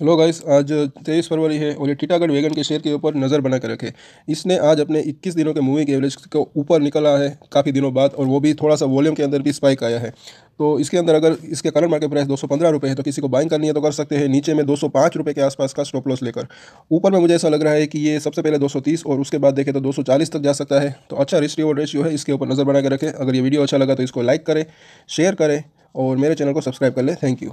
लोग गाइस आज तेईस फरवरी है और ये टीटागढ़ वेगन के शेयर के ऊपर नज़र बना कर रखे इसने आज अपने 21 दिनों के मूविंग एवरेज को ऊपर निकला है काफ़ी दिनों बाद और वो भी थोड़ा सा वॉल्यूम के अंदर भी स्पाइक आया है तो इसके अंदर अगर इसके करंट मार्केट प्राइस दो सौ है तो किसी को बाइंग करनी है तो कर सकते हैं नीचे में दो रुपए के आसपास का स्टॉप लॉस लेकर ऊपर में मुझे ऐसा लग रहा है कि ये सबसे पहले दो और उसके बाद देखें तो दो तक जा सकता है तो अच्छा रिस्ट रिवॉर्ड रेशियो है इसके ऊपर नज़र बना कर रखें अगर ये वीडियो अच्छा लगा तो इसको लाइक करें शेयर करें और मेरे चैनल को सब्सक्राइब कर लें थैंक यू